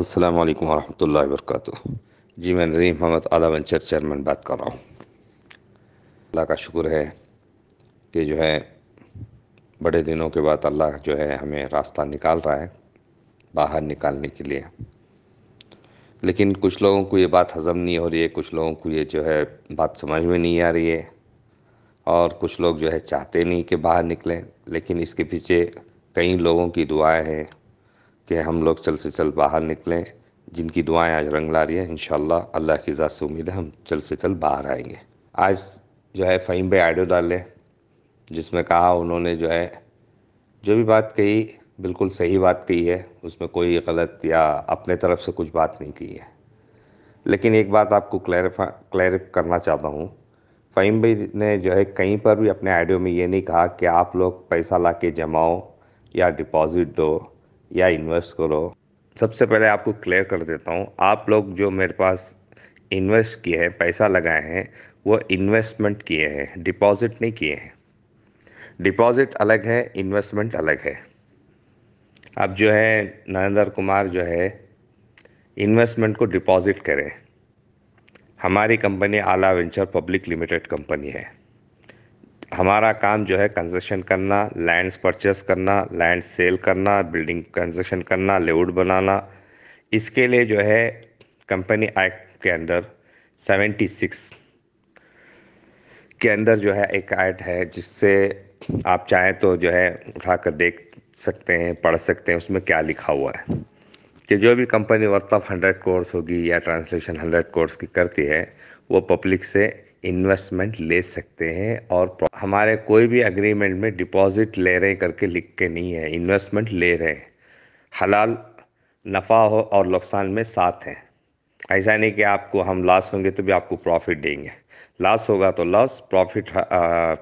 अस्सलाम वालेकुम वरहमतुल्लाहि वबरकatuh जी मैं नरीम मोहम्मद आला वेंचर चेयरमैन बात कर रहा हूँ अल्लाह का शुक्र है कि जो है बड़े दिनों के बाद अल्लाह जो है हमें रास्ता निकाल रहा है बाहर निकालने के लिए लेकिन कुछ लोगों को ये बात हज़म नहीं हो रही है कुछ लोगों को ये जो है बात समझ में नहीं आ रही है और कुछ लोग जो है चाहते नहीं कि बाहर निकलें लेकिन इसके पीछे कई लोगों की दुआएँ हैं कि हम लोग चल से चल बाहर निकलें जिनकी दुआएं आज रंग ला रही हैं इन अल्लाह की ज़ात से उम्मीद है हम चल से चल बाहर आएंगे आज जो है फ़हीम भाई आडियो डाले जिसमें कहा उन्होंने जो है जो भी बात कही बिल्कुल सही बात कही है उसमें कोई गलत या अपने तरफ से कुछ बात नहीं की है लेकिन एक बात आपको क्लैरिफा क्लैरिफ करना चाहता हूँ फ़हीम भाई ने जो है कहीं पर भी अपने आइडियो में ये नहीं कहा कि आप लोग पैसा ला के जमाओ या डिपॉज़िट दो या इन्वेस्ट करो सबसे पहले आपको क्लियर कर देता हूँ आप लोग जो मेरे पास इन्वेस्ट किए हैं पैसा लगाए हैं वो इन्वेस्टमेंट किए हैं डिपॉजिट नहीं किए हैं डिपॉजिट अलग है इन्वेस्टमेंट अलग है अब जो है नरेंद्र कुमार जो है इन्वेस्टमेंट को डिपॉजिट करें हमारी कंपनी आला वेंचर पब्लिक लिमिटेड कंपनी है हमारा काम जो है कंस्ट्रक्शन करना लैंड्स परचेस करना लैंड सेल करना बिल्डिंग कंस्ट्रक्शन करना लेआउट बनाना इसके लिए जो है कंपनी एक्ट के अंदर 76 के अंदर जो है एक एक्ट है जिससे आप चाहें तो जो है उठाकर देख सकते हैं पढ़ सकते हैं उसमें क्या लिखा हुआ है कि जो भी कंपनी वर्थ ऑफ हंड्रेड कोर्स होगी या ट्रांसलेशन हंड्रेड कोर्स की करती है वो पब्लिक से इन्वेस्टमेंट ले सकते हैं और हमारे कोई भी अग्रीमेंट में डिपॉजिट ले रहे करके लिख के नहीं है इन्वेस्टमेंट ले रहे हैं हलाल नफ़ा हो और नुकसान में साथ हैं ऐसा नहीं कि आपको हम लॉस होंगे तो भी आपको प्रॉफिट देंगे लॉस होगा तो लॉस प्रॉफिट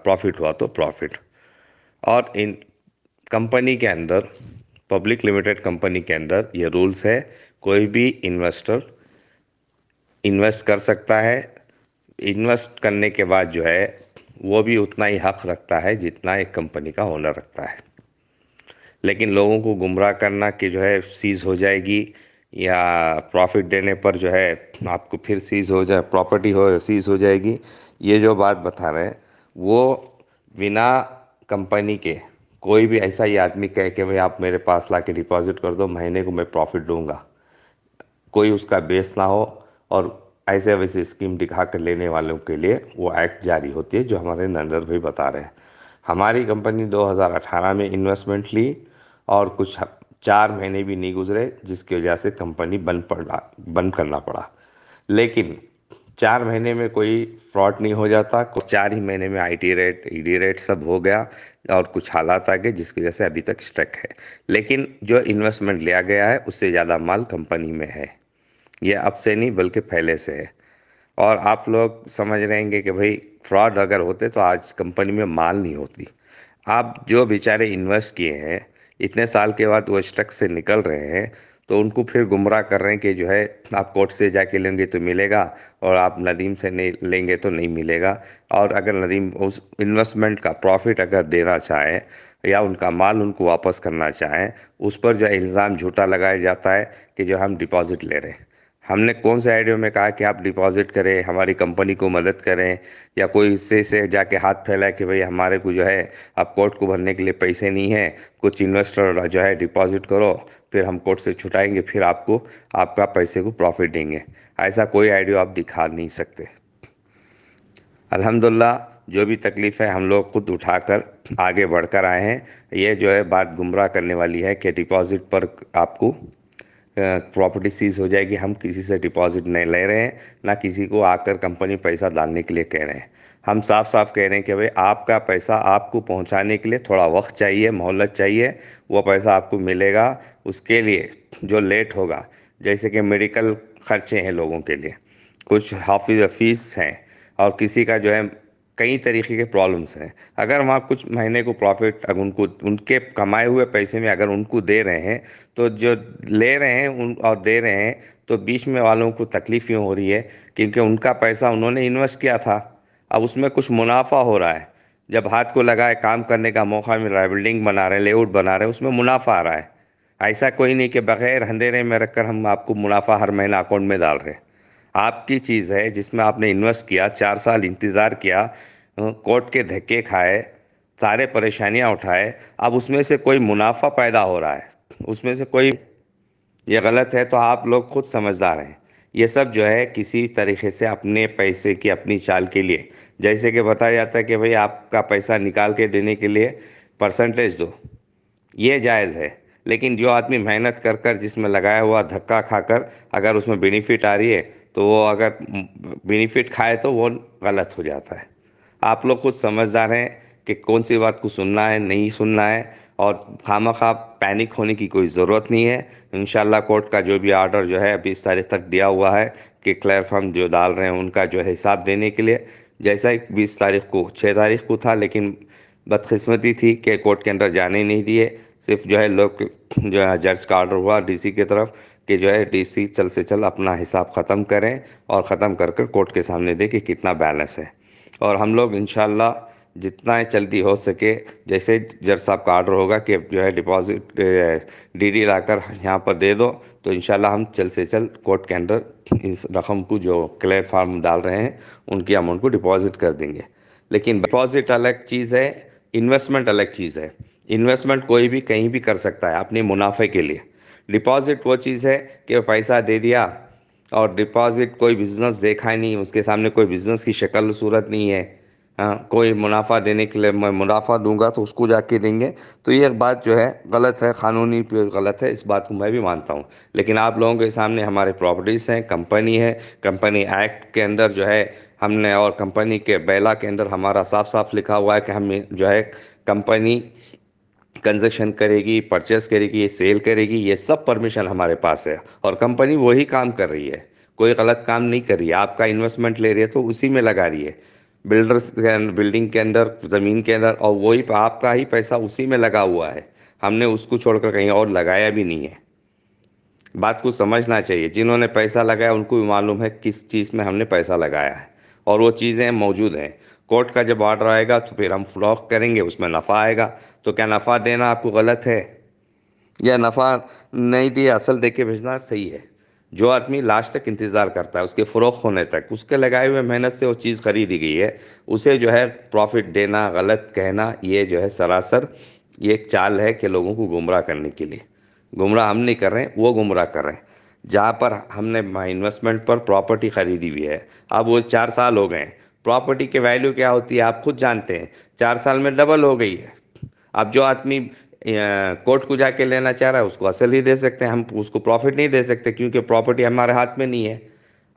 प्रॉफिट हुआ तो प्रॉफिट और इन कंपनी के अंदर पब्लिक लिमिटेड कंपनी के अंदर ये रूल्स है कोई भी इन्वेस्टर इन्वेस्ट कर सकता है इन्वेस्ट करने के बाद जो है वो भी उतना ही हक रखता है जितना एक कंपनी का ओनर रखता है लेकिन लोगों को गुमराह करना कि जो है सीज़ हो जाएगी या प्रॉफिट देने पर जो है आपको फिर सीज़ हो जाए प्रॉपर्टी हो सीज़ हो जाएगी ये जो बात बता रहे हैं वो बिना कंपनी के कोई भी ऐसा ही आदमी कह के भाई आप मेरे पास ला के डिपॉजिट कर दो महीने को मैं प्रॉफिट दूंगा कोई उसका बेस ना हो और ऐसे वैसे स्कीम दिखा कर लेने वालों के लिए वो एक्ट जारी होती है जो हमारे नंदर भाई बता रहे हैं हमारी कंपनी 2018 में इन्वेस्टमेंट ली और कुछ चार महीने भी नहीं गुजरे जिसकी वजह से कंपनी बंद पड़ा बंद करना पड़ा लेकिन चार महीने में कोई फ्रॉड नहीं हो जाता कुछ चार ही महीने में आईटी रेट ईडी रेट सब हो गया और कुछ हालात आ गए जिसकी वजह से अभी तक स्ट्रक है लेकिन जो इन्वेस्टमेंट लिया गया है उससे ज़्यादा माल कंपनी में है ये अब से नहीं बल्कि पहले से है और आप लोग समझ रहे हैं कि भाई फ्रॉड अगर होते तो आज कंपनी में माल नहीं होती आप जो बेचारे इन्वेस्ट किए हैं इतने साल के बाद वो स्ट्रक से निकल रहे हैं तो उनको फिर गुमराह कर रहे हैं कि जो है आप कोर्ट से जाके लेंगे तो मिलेगा और आप नदीम से नहीं लेंगे तो नहीं मिलेगा और अगर नदीम उस इन्वेस्टमेंट का प्रॉफिट अगर देना चाहे या उनका माल उनको वापस करना चाहें उस पर जो इल्ज़ाम झूठा लगाया जाता है कि जो हम डिपॉजिट ले रहे हैं हमने कौन से आइडियो में कहा कि आप डिपॉजिट करें हमारी कंपनी को मदद करें या कोई इससे से जाके हाथ फैलाए कि भाई हमारे को जो है आप कोर्ट को भरने के लिए पैसे नहीं हैं कुछ इन्वेस्टर जो है डिपॉजिट करो फिर हम कोर्ट से छुटाएंगे फिर आपको आपका पैसे को प्रॉफिट देंगे ऐसा कोई आइडियो आप दिखा नहीं सकते अल्हम्दुलिल्लाह जो भी तकलीफ़ है हम लोग खुद उठाकर आगे बढ़कर आए हैं ये जो है बात गुमराह करने वाली है कि डिपॉजिट पर आपको प्रॉपर्टी सीज हो जाएगी हम किसी से डिपॉजिट नहीं ले रहे हैं ना किसी को आकर कंपनी पैसा डालने के लिए कह रहे हैं हम साफ साफ कह रहे हैं कि भाई आपका पैसा आपको पहुंचाने के लिए थोड़ा वक्त चाहिए मोहलत चाहिए वो पैसा आपको मिलेगा उसके लिए जो लेट होगा जैसे कि मेडिकल खर्चे हैं लोगों के लिए कुछ हाफिज फीस हैं और किसी का जो है कई तरीके के प्रॉब्लम्स हैं अगर वहाँ कुछ महीने को प्रॉफिट अगर उनको उनके कमाए हुए पैसे में अगर उनको दे रहे हैं तो जो ले रहे हैं उन और दे रहे हैं तो बीच में वालों को तकलीफ यूँ हो रही है क्योंकि उनका पैसा उन्होंने इन्वेस्ट किया था अब उसमें कुछ मुनाफा हो रहा है जब हाथ को लगाए काम करने का मौका मिल रहा है बिल्डिंग बना रहे हैं लेआउट बना रहे हैं उसमें मुनाफा आ रहा है ऐसा कोई नहीं कि बगैर अंधेरे में रखकर हम आपको मुनाफा हर महीना अकाउंट में डाल रहे हैं आपकी चीज़ है जिसमें आपने इन्वेस्ट किया चार साल इंतज़ार किया कोर्ट के धक्के खाए सारे परेशानियां उठाए अब उसमें से कोई मुनाफा पैदा हो रहा है उसमें से कोई ये गलत है तो आप लोग खुद समझदार हैं ये सब जो है किसी तरीके से अपने पैसे की अपनी चाल के लिए जैसे कि बताया जाता है कि भाई आपका पैसा निकाल के देने के लिए परसेंटेज दो ये जायज़ है लेकिन जो आदमी मेहनत कर कर जिसमें लगाया हुआ धक्का खाकर अगर उसमें बेनिफिट आ रही है तो वो अगर बेनिफिट खाए तो वो गलत हो जाता है आप लोग कुछ समझदार हैं कि कौन सी बात को सुनना है नहीं सुनना है और खाम खा पैनिक होने की कोई ज़रूरत नहीं है इन कोर्ट का जो भी आर्डर जो है बीस तारीख तक दिया हुआ है कि क्लैर फॉर्म जो डाल रहे हैं उनका जो है हिसाब देने के लिए जैसा ही बीस तारीख को छः तारीख को था लेकिन बदकस्मती थी कि कोर्ट के अंदर जाने नहीं दिए सिर्फ जो है लोग जो है जज का ऑर्डर हुआ डीसी की तरफ कि जो है डीसी चल से चल अपना हिसाब ख़त्म करें और ख़त्म कर कर कोर्ट के सामने दें कि कितना बैलेंस है और हम लोग इन जितना जल्दी हो सके जैसे जज साहब का ऑर्डर होगा कि जो है डिपॉजिट डी ला लाकर यहाँ पर दे दो तो इन हम चल से चल कोर्ट के अंदर इस रकम को जो क्लेयर फार्म डाल रहे हैं उनकी अमाउंट को डिपॉजिट कर देंगे लेकिन डिपॉजिट अलग चीज़ है इन्वेस्टमेंट अलग चीज़ है इन्वेस्टमेंट कोई भी कहीं भी कर सकता है अपने मुनाफे के लिए डिपॉजिट वो चीज़ है कि पैसा दे दिया और डिपॉजिट कोई बिजनेस देखा ही नहीं उसके सामने कोई बिजनेस की शक्ल सूरत नहीं है आ, हाँ, कोई मुनाफा देने के लिए मैं मुनाफा दूंगा तो उसको जाके देंगे तो ये बात जो है गलत है क़ानूनी गलत है इस बात को मैं भी मानता हूँ लेकिन आप लोगों के सामने हमारे प्रॉपर्टीज़ हैं कंपनी है कंपनी एक्ट के अंदर जो है हमने और कंपनी के बैला के अंदर हमारा साफ साफ लिखा हुआ है कि हम जो है कंपनी कंजक्शन करेगी परचेस करेगी सेल करेगी ये सब परमिशन हमारे पास है और कंपनी वही काम कर रही है कोई गलत काम नहीं कर रही है आपका इन्वेस्टमेंट ले रही है तो उसी में लगा रही है बिल्डर्स के बिल्डिंग अं-, के अंदर ज़मीन के अंदर और वही आपका ही पैसा उसी में लगा हुआ है हमने उसको छोड़कर कहीं और लगाया भी नहीं है बात को समझना चाहिए जिन्होंने पैसा लगाया उनको भी मालूम है किस चीज़ में हमने पैसा लगाया है और वो चीज़ें मौजूद हैं कोर्ट का जब ऑर्डर आएगा तो फिर हम फ्लॉक करेंगे उसमें नफ़ा आएगा तो क्या नफ़ा देना आपको गलत है या नफ़ा नहीं दिया असल दे के भेजना सही है जो आदमी लास्ट तक इंतज़ार करता है उसके फ़रोख होने तक उसके लगाए हुए मेहनत से वो चीज़ खरीदी गई है उसे जो है प्रॉफिट देना गलत कहना ये जो है सरासर ये एक चाल है कि लोगों को गुमराह करने के लिए गुमराह हम नहीं कर रहे हैं वो गुमराह कर रहे हैं जहाँ पर हमने इन्वेस्टमेंट पर प्रॉपर्टी खरीदी हुई है अब वो चार साल हो गए हैं प्रॉपर्टी के वैल्यू क्या होती है आप खुद जानते हैं चार साल में डबल हो गई है अब जो आदमी कोर्ट को जाके लेना चाह रहा है उसको असल ही दे सकते हैं हम उसको प्रॉफिट नहीं दे सकते क्योंकि प्रॉपर्टी हमारे हाथ में नहीं है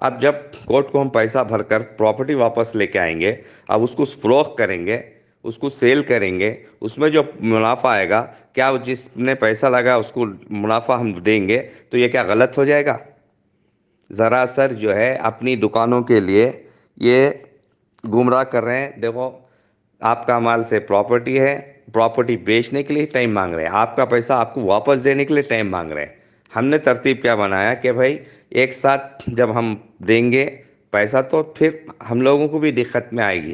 अब जब कोर्ट को हम पैसा भरकर प्रॉपर्टी वापस लेके आएंगे अब उसको फ्लोक करेंगे उसको सेल करेंगे उसमें जो मुनाफा आएगा क्या जिसने पैसा लगा उसको मुनाफा हम देंगे तो ये क्या गलत हो जाएगा ज़रा सर जो है अपनी दुकानों के लिए ये गुमराह कर रहे हैं देखो आपका माल से प्रॉपर्टी है प्रॉपर्टी बेचने के लिए टाइम मांग रहे हैं आपका पैसा आपको वापस देने के लिए टाइम मांग रहे हैं हमने तरतीब क्या बनाया कि भाई एक साथ जब हम देंगे पैसा तो फिर हम लोगों को भी दिक्कत में आएगी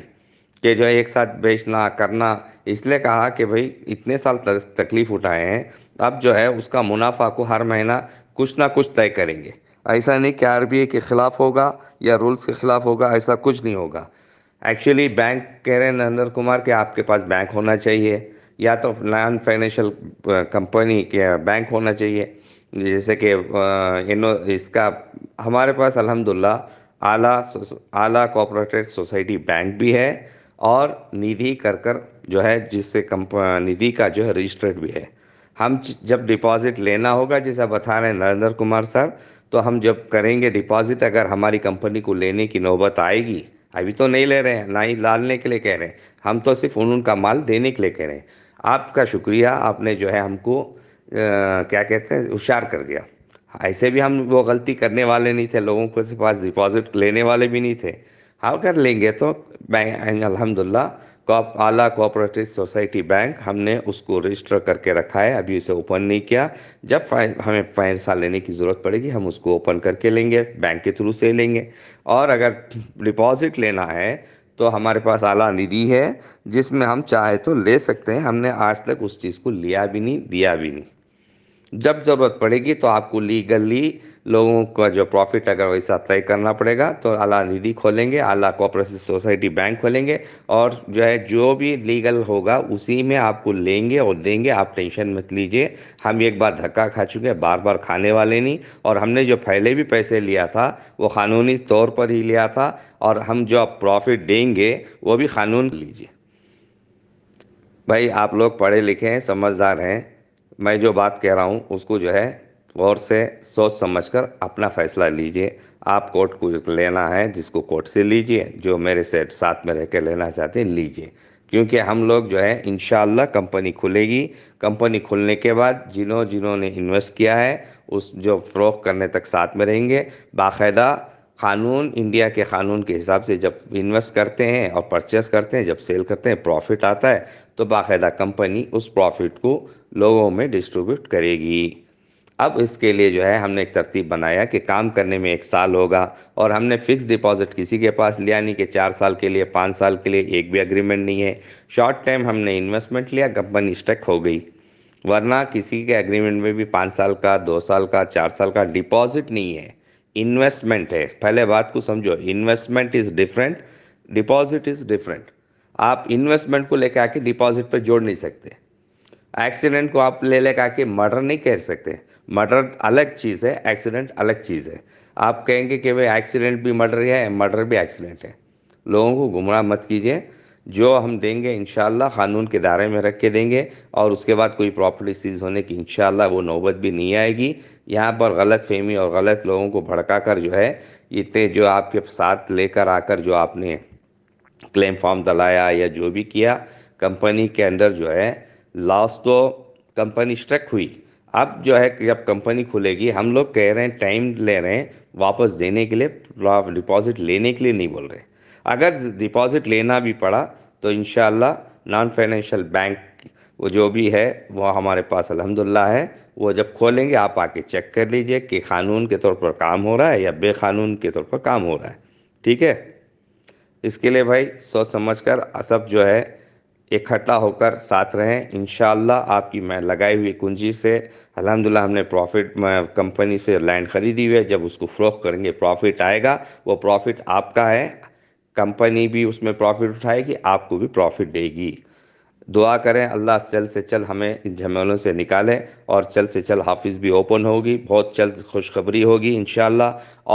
कि जो एक साथ बेचना करना इसलिए कहा कि भाई इतने साल तकलीफ उठाए हैं अब जो है उसका मुनाफा को हर महीना कुछ ना कुछ तय करेंगे ऐसा नहीं कि आर के ख़िलाफ़ होगा या रूल्स के ख़िलाफ़ होगा ऐसा कुछ नहीं होगा एक्चुअली बैंक कह रहे हैं नरेंद्र कुमार के आपके पास बैंक होना चाहिए या तो नॉन फाइनेंशियल कंपनी के बैंक होना चाहिए जैसे कि इनो इसका हमारे पास अल्हम्दुलिल्लाह आला आला कोऑपरेटिव सोसाइटी बैंक भी है और निधि कर कर जो है जिससे निधि का जो है रजिस्टर्ड भी है हम जब डिपॉजिट लेना होगा जैसा बता रहे हैं नरेंद्र कुमार सर तो हम जब करेंगे डिपॉजिट अगर हमारी कंपनी को लेने की नौबत आएगी अभी तो नहीं ले रहे हैं ना ही लालने के लिए कह रहे हैं हम तो सिर्फ उन उनका माल देने के लिए कह रहे हैं आपका शुक्रिया आपने जो है हमको आ, क्या कहते हैं होशियार कर दिया ऐसे भी हम वो गलती करने वाले नहीं थे लोगों के पास डिपॉजिट लेने वाले भी नहीं थे हाँ कर लेंगे तो मैं अलहमदिल्ला कॉप आला कोऑपरेटिव सोसाइटी बैंक हमने उसको रजिस्टर करके रखा है अभी इसे ओपन नहीं किया जब फाइन, हमें पैसा लेने की ज़रूरत पड़ेगी हम उसको ओपन करके लेंगे बैंक के थ्रू से लेंगे और अगर डिपॉजिट लेना है तो हमारे पास आला निधि है जिसमें हम चाहे तो ले सकते हैं हमने आज तक उस चीज़ को लिया भी नहीं दिया भी नहीं जब ज़रूरत पड़ेगी तो आपको लीगली लोगों का जो प्रॉफिट अगर वैसा तय करना पड़ेगा तो आला निधि खोलेंगे आला कोऑपरेटिव सोसाइटी बैंक खोलेंगे और जो है जो भी लीगल होगा उसी में आपको लेंगे और देंगे आप टेंशन मत लीजिए हम एक बार धक्का खा चुके हैं बार बार खाने वाले नहीं और हमने जो पहले भी पैसे लिया था वो कानूनी तौर पर ही लिया था और हम जो आप प्रॉफिट देंगे वो भी कानून लीजिए भाई आप लोग पढ़े लिखे हैं समझदार हैं मैं जो बात कह रहा हूँ उसको जो है गौर से सोच समझकर अपना फैसला लीजिए आप कोर्ट को लेना है जिसको कोर्ट से लीजिए जो मेरे से साथ में रह कर लेना चाहते हैं लीजिए क्योंकि हम लोग जो है इन कंपनी खुलेगी कंपनी खुलने के बाद जिन्हों जिन्होंने इन्वेस्ट किया है उस जो फ़रोख करने तक साथ में रहेंगे बाकायदा कानून इंडिया के कानून के हिसाब से जब इन्वेस्ट करते हैं और परचेस करते हैं जब सेल करते हैं प्रॉफिट आता है तो बाकायदा कंपनी उस प्रॉफिट को लोगों में डिस्ट्रीब्यूट करेगी अब इसके लिए जो है हमने एक तरतीब बनाया कि काम करने में एक साल होगा और हमने फिक्स डिपॉजिट किसी के पास लिया नहीं कि चार साल के लिए पाँच साल के लिए एक भी एग्रीमेंट नहीं है शॉर्ट टाइम हमने इन्वेस्टमेंट लिया कंपनी स्टक हो गई वरना किसी के एग्रीमेंट में भी पाँच साल का दो साल का चार साल का डिपॉजिट नहीं है इन्वेस्टमेंट है पहले बात को समझो investment is different deposit is different आप इन्वेस्टमेंट को लेकर आके डिपॉजिट पर जोड़ नहीं सकते एक्सीडेंट को आप ले लेकर आके मर्डर नहीं कह सकते मर्डर अलग चीज़ है एक्सीडेंट अलग चीज़ है आप कहेंगे कि भाई एक्सीडेंट भी मर्डर है मर्डर भी एक्सीडेंट है लोगों को गुमराह मत कीजिए जो हम देंगे इन कानून के दायरे में रख के देंगे और उसके बाद कोई प्रॉपर्टी सीज होने की इन वो नौबत भी नहीं आएगी यहाँ पर गलत फहमी और गलत लोगों को भड़का कर जो है इतने जो आपके साथ लेकर आकर जो आपने क्लेम फॉर्म दलाया या जो भी किया कंपनी के अंदर जो है लॉस तो कंपनी स्ट्रक हुई अब जो है जब कंपनी खुलेगी हम लोग कह रहे हैं टाइम ले रहे हैं वापस देने के लिए डिपॉजिट लेने के लिए नहीं बोल रहे अगर डिपॉज़िट लेना भी पड़ा तो इन नॉन फाइनेंशियल बैंक वो जो भी है वो हमारे पास अलहमदिल्ला है वो जब खोलेंगे आप आके चेक कर लीजिए कि कानून के तौर पर काम हो रहा है या बेकानून के तौर पर काम हो रहा है ठीक है इसके लिए भाई सोच समझ कर सब जो है इकट्ठा होकर साथ रहें इन आपकी मैं लगाई हुई कुंजी से अलहमदिल्ला हमने प्रॉफिट कंपनी से लैंड खरीदी हुई है जब उसको फ़रोख करेंगे प्रॉफिट आएगा वो प्रॉफिट आपका है कंपनी भी उसमें प्रॉफिट उठाएगी आपको भी प्रॉफिट देगी दुआ करें अल्लाह चल से चल हमें इन झमेलों से निकालें और चल से चल हाफिज़ भी ओपन होगी बहुत जल्द खुशखबरी होगी इन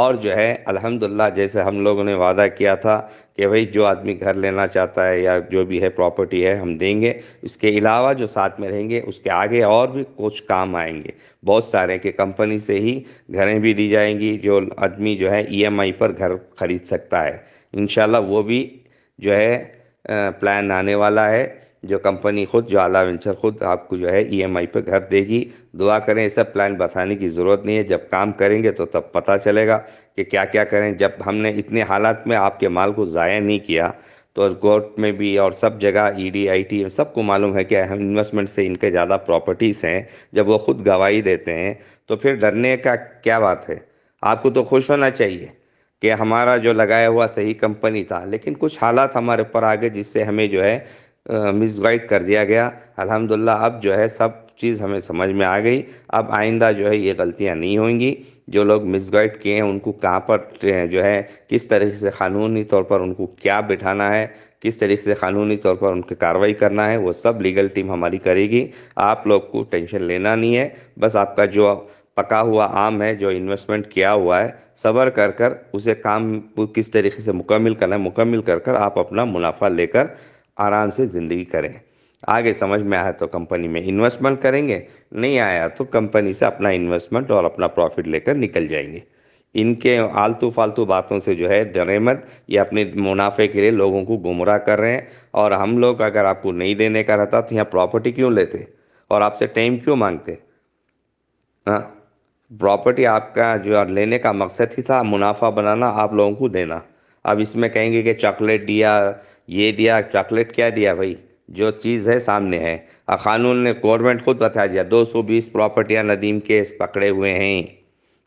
और जो है अल्हम्दुलिल्लाह जैसे हम लोगों ने वादा किया था कि भाई जो आदमी घर लेना चाहता है या जो भी है प्रॉपर्टी है हम देंगे इसके अलावा जो साथ में रहेंगे उसके आगे और भी कुछ काम आएंगे बहुत सारे कि कंपनी से ही घरें भी दी जाएंगी जो आदमी जो है ईएमआई पर घर खरीद सकता है इन वो भी जो है प्लान आने वाला है जो कंपनी खुद जो आला वेंचर खुद आपको जो है ईएमआई e पे घर देगी दुआ करें सब प्लान बताने की ज़रूरत नहीं है जब काम करेंगे तो तब पता चलेगा कि क्या क्या करें जब हमने इतने हालात में आपके माल को ज़ाया नहीं किया तो कोर्ट में भी और सब जगह E e D I T सबको मालूम है कि अहम इन्वेस्टमेंट से इनके ज़्यादा प्रॉपर्टीज़ हैं जब वो खुद गवाही देते हैं तो फिर डरने का क्या बात है आपको तो खुश होना चाहिए कि हमारा जो लगाया हुआ सही कंपनी था लेकिन कुछ हालात हमारे ऊपर आ गए जिससे हमें जो है मिस गाइड कर दिया गया अल्हम्दुलिल्लाह अब जो है सब चीज़ हमें समझ में आ गई अब आइंदा जो है ये गलतियाँ नहीं होंगी जो लोग मिस गाइड किए हैं उनको कहाँ पर जो है किस तरीके से कानूनी तौर पर उनको क्या बिठाना है किस तरीके से कानूनी तौर पर उनकी कार्रवाई करना है वो सब लीगल टीम हमारी करेगी आप लोग को टेंशन लेना नहीं है बस आपका जो पका हुआ आम है जो इन्वेस्टमेंट किया हुआ है सबर कर कर उसे काम किस तरीके से मुकम्मल करना है मुकम्मल कर कर आप अपना मुनाफा लेकर आराम से ज़िंदगी करें आगे समझ में आया तो कंपनी में इन्वेस्टमेंट करेंगे नहीं आया तो कंपनी से अपना इन्वेस्टमेंट और अपना प्रॉफिट लेकर निकल जाएंगे इनके आलतू फालतू बातों से जो है डरे मत ये अपने मुनाफे के लिए लोगों को गुमराह कर रहे हैं और हम लोग अगर आपको नहीं देने का रहता तो यहाँ प्रॉपर्टी क्यों लेते और आपसे टाइम क्यों मांगते हाँ प्रॉपर्टी आपका जो लेने का मकसद ही था मुनाफा बनाना आप लोगों को देना अब इसमें कहेंगे कि चॉकलेट दिया ये दिया चॉकलेट क्या दिया भाई जो चीज़ है सामने है और क़ानून ने गवर्नमेंट खुद बता दिया 220 प्रॉपर्टियां नदीम के पकड़े हुए हैं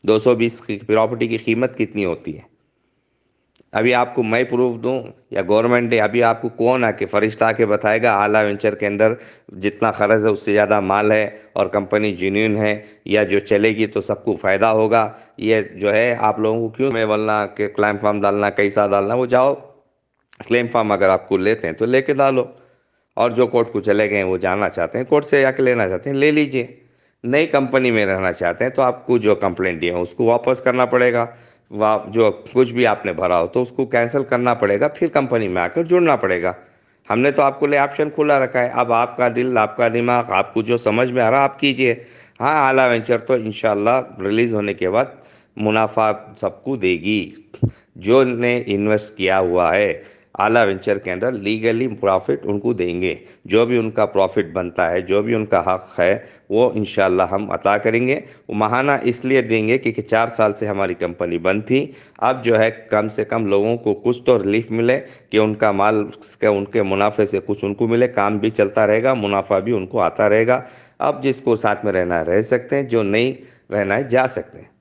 220 की प्रॉपर्टी की कीमत कितनी होती है अभी आपको मैं प्रूफ दूं या गवर्नमेंट है अभी आपको कौन आके फरिश्ता आके बताएगा आला वेंचर के अंदर जितना खर्च है उससे ज़्यादा माल है और कंपनी जेन्यून है या जो चलेगी तो सबको फ़ायदा होगा ये जो है आप लोगों को क्यों मैं बोलना कि क्लाइम फॉर्म डालना कैसा डालना वो जाओ क्लेम फॉर्म अगर आपको लेते हैं तो लेके डालो और जो कोर्ट को चले गए वो जाना चाहते हैं कोर्ट से जाके लेना चाहते हैं ले लीजिए नई कंपनी में रहना चाहते हैं तो आपको जो कंप्लेंट दिए हैं उसको वापस करना पड़ेगा वा जो कुछ भी आपने भरा हो तो उसको कैंसिल करना पड़ेगा फिर कंपनी में आकर जुड़ना पड़ेगा हमने तो आपको लिए ऑप्शन खुला रखा है अब आपका दिल आपका दिमाग आपको जो समझ में आ रहा आप कीजिए हाँ आला वेंचर तो इन रिलीज़ होने के बाद मुनाफा सबको देगी जो ने इन्वेस्ट किया हुआ है आला वेंचर के अंदर लीगली प्रॉफिट उनको देंगे जो भी उनका प्रॉफिट बनता है जो भी उनका हक है वो इन हम अता करेंगे वो महाना इसलिए देंगे क्योंकि चार साल से हमारी कंपनी बंद थी अब जो है कम से कम लोगों को कुछ तो रिलीफ मिले कि उनका माल के उनके मुनाफे से कुछ उनको मिले काम भी चलता रहेगा मुनाफा भी उनको आता रहेगा अब जिसको साथ में रहना रह सकते हैं जो नहीं रहना है जा सकते हैं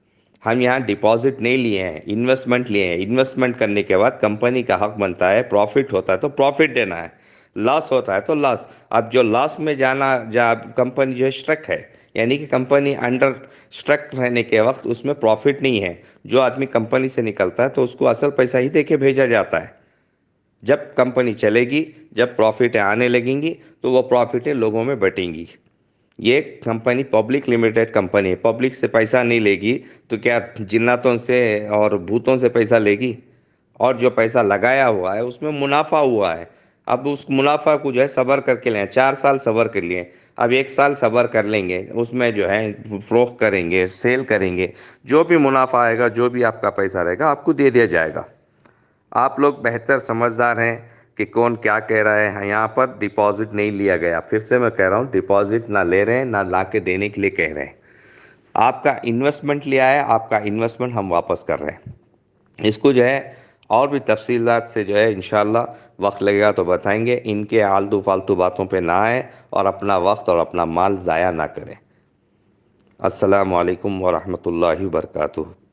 हम यहाँ डिपॉजिट नहीं लिए हैं इन्वेस्टमेंट लिए हैं इन्वेस्टमेंट करने के बाद कंपनी का हक बनता है प्रॉफिट होता है तो प्रॉफिट देना है लॉस होता है तो लॉस अब जो लॉस में जाना जा कंपनी जो स्ट्रक है यानी कि कंपनी अंडर स्ट्रक रहने के वक्त उसमें प्रॉफिट नहीं है जो आदमी कंपनी से निकलता है तो उसको असल पैसा ही दे के भेजा जाता है जब कंपनी चलेगी जब प्रॉफिटें आने लगेंगी तो वो प्रॉफिटें लोगों में बटेंगी ये कंपनी पब्लिक लिमिटेड कंपनी है पब्लिक से पैसा नहीं लेगी तो क्या जिन्नातों से और भूतों से पैसा लेगी और जो पैसा लगाया हुआ है उसमें मुनाफा हुआ है अब उस मुनाफा को जो है सबर करके लें चार साल सबर कर लिए अब एक साल सबर कर लेंगे उसमें जो है फ़रोख करेंगे सेल करेंगे जो भी मुनाफा आएगा जो भी आपका पैसा रहेगा आपको दे दिया जाएगा आप लोग बेहतर समझदार हैं कि कौन क्या कह रहा है यहाँ पर डिपॉजिट नहीं लिया गया फिर से मैं कह रहा हूँ डिपॉजिट ना ले रहे हैं ना ला के देने के लिए कह रहे हैं आपका इन्वेस्टमेंट लिया है आपका इन्वेस्टमेंट हम वापस कर रहे हैं इसको जो है और भी तफसीलात से जो है इन वक्त लगेगा तो बताएंगे इनके आलतू फालतू बातों पे ना आए और अपना वक्त और अपना माल ज़ाया ना करें असलकम वरहमल वर्का